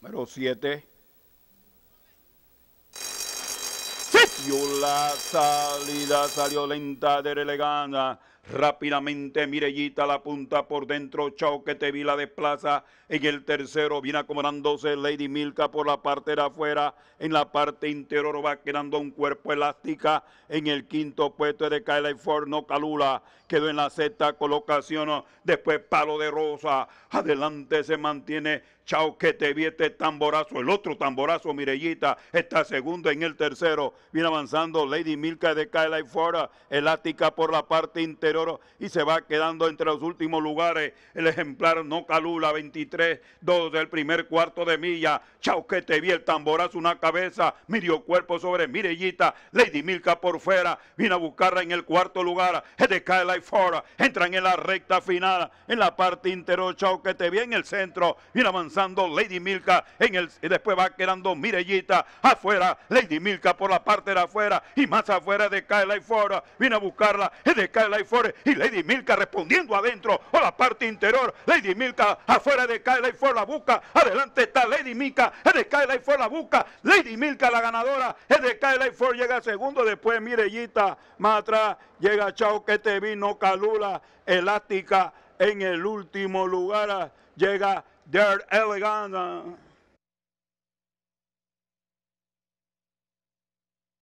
Número 7. Y la salida, salió lenta de elegana. Rápidamente Mirellita la punta por dentro, Chao que te vi la desplaza. En el tercero viene acomodándose Lady Milka por la parte de afuera. En la parte interior va quedando un cuerpo elástica. En el quinto puesto de y Ford, no Calula. Quedó en la sexta colocación. Después Palo de Rosa. Adelante se mantiene Chao que te vi este tamborazo. El otro tamborazo, Mirellita, está segundo en el tercero. Viene avanzando Lady Milka de Kylie y fuera. ática por la parte interior y se va quedando entre los últimos lugares. El ejemplar No Calula, 23, 2 del primer cuarto de milla. Chauquete que te vi el tamborazo, una cabeza. Mirio cuerpo sobre Mirellita. Lady Milka por fuera. Viene a buscarla en el cuarto lugar. Es de Kylie y fuera. Entran en la recta final. En la parte interior, chao que te vi en el centro. Viene avanzando Lady Milka. En el, y después va quedando Mirellita. Afuera, Lady Milka por la parte afuera, y más afuera de y fora viene a buscarla es de y Fora y Lady Milka respondiendo adentro o la parte interior. Lady Milka afuera de y y la busca. Adelante está Lady Milka de y y la busca. Lady Milka la ganadora es de y Forest llega segundo. Después Mirellita más atrás llega Chao que te vino Calula Elástica en el último lugar. Llega Dirt Elegant